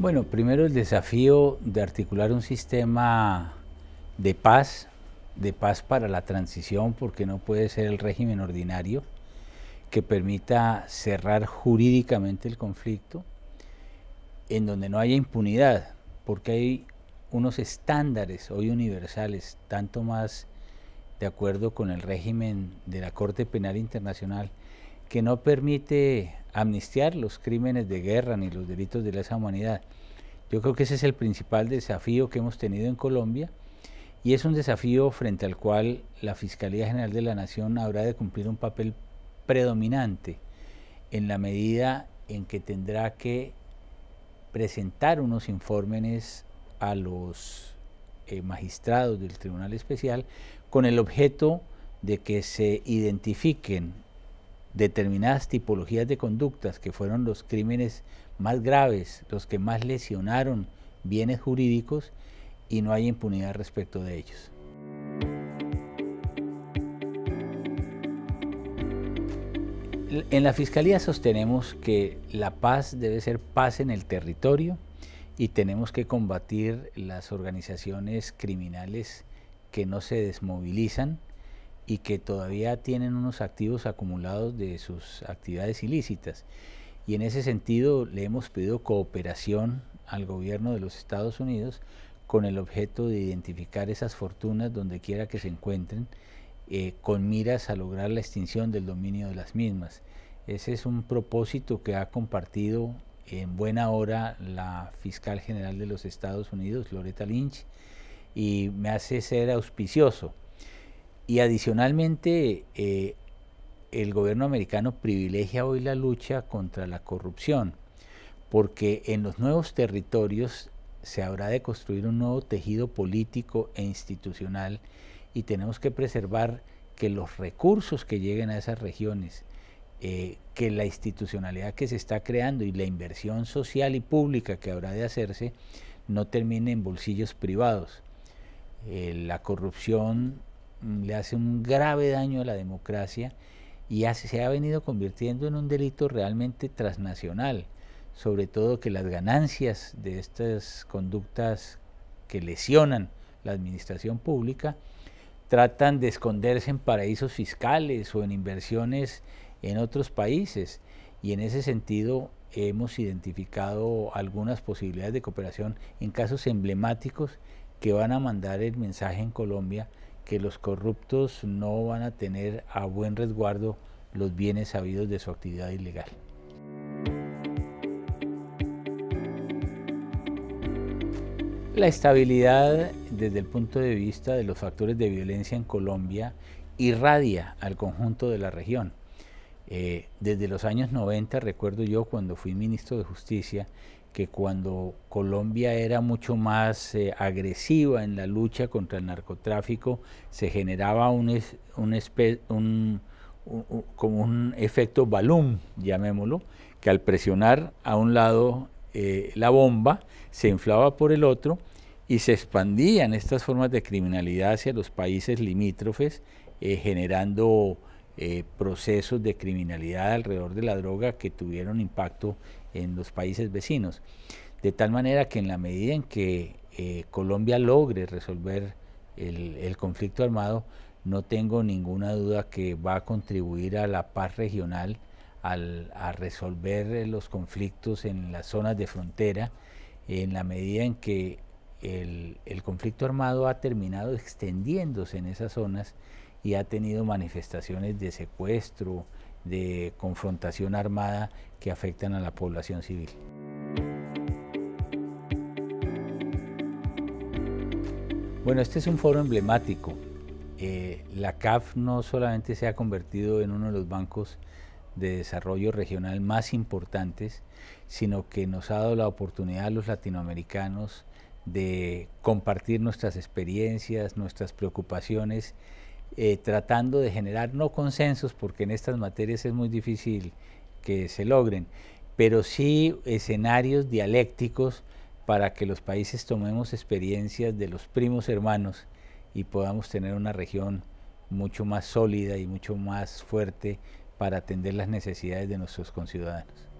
Bueno, primero el desafío de articular un sistema de paz, de paz para la transición, porque no puede ser el régimen ordinario que permita cerrar jurídicamente el conflicto, en donde no haya impunidad, porque hay unos estándares hoy universales, tanto más de acuerdo con el régimen de la Corte Penal Internacional, que no permite amnistiar los crímenes de guerra ni los delitos de lesa humanidad. Yo creo que ese es el principal desafío que hemos tenido en Colombia y es un desafío frente al cual la Fiscalía General de la Nación habrá de cumplir un papel predominante en la medida en que tendrá que presentar unos informes a los eh, magistrados del Tribunal Especial con el objeto de que se identifiquen determinadas tipologías de conductas que fueron los crímenes más graves, los que más lesionaron bienes jurídicos y no hay impunidad respecto de ellos. En la Fiscalía sostenemos que la paz debe ser paz en el territorio y tenemos que combatir las organizaciones criminales que no se desmovilizan, y que todavía tienen unos activos acumulados de sus actividades ilícitas. Y en ese sentido le hemos pedido cooperación al gobierno de los Estados Unidos con el objeto de identificar esas fortunas donde quiera que se encuentren, eh, con miras a lograr la extinción del dominio de las mismas. Ese es un propósito que ha compartido en buena hora la fiscal general de los Estados Unidos, Loretta Lynch, y me hace ser auspicioso y adicionalmente, eh, el gobierno americano privilegia hoy la lucha contra la corrupción, porque en los nuevos territorios se habrá de construir un nuevo tejido político e institucional y tenemos que preservar que los recursos que lleguen a esas regiones, eh, que la institucionalidad que se está creando y la inversión social y pública que habrá de hacerse no termine en bolsillos privados. Eh, la corrupción Mm, le hace un grave daño a la democracia y se ha venido convirtiendo en un delito realmente transnacional, sobre todo que las ganancias de estas conductas que lesionan la administración pública tratan de esconderse en paraísos fiscales o en inversiones en otros países y en ese sentido hemos identificado algunas posibilidades de cooperación en casos emblemáticos que van a mandar el mensaje en Colombia que los corruptos no van a tener a buen resguardo los bienes sabidos de su actividad ilegal. La estabilidad desde el punto de vista de los factores de violencia en Colombia irradia al conjunto de la región. Eh, desde los años 90 recuerdo yo cuando fui ministro de Justicia que cuando Colombia era mucho más eh, agresiva en la lucha contra el narcotráfico, se generaba un, un, como un efecto balón, llamémoslo, que al presionar a un lado eh, la bomba, se inflaba por el otro y se expandían estas formas de criminalidad hacia los países limítrofes, eh, generando eh, procesos de criminalidad alrededor de la droga que tuvieron impacto en los países vecinos. De tal manera que en la medida en que eh, Colombia logre resolver el, conflicto armado, no tengo ninguna duda que va a contribuir a la paz regional, al, a resolver los conflictos en las zonas de frontera, en la medida en que el, el conflicto armado ha terminado extendiéndose en esas zonas y ha tenido manifestaciones de secuestro, de confrontación armada que afectan a la población civil. Bueno, este es un foro emblemático. Eh, la CAF no solamente se ha convertido en uno de los bancos de desarrollo regional más importantes, sino que nos ha dado la oportunidad a los latinoamericanos de compartir nuestras experiencias, nuestras preocupaciones eh, tratando de generar no consensos, porque en estas materias es muy difícil que se logren, pero sí escenarios dialécticos para que los países tomemos experiencias de los primos hermanos y podamos tener una región mucho más sólida y mucho más fuerte para atender las necesidades de nuestros conciudadanos.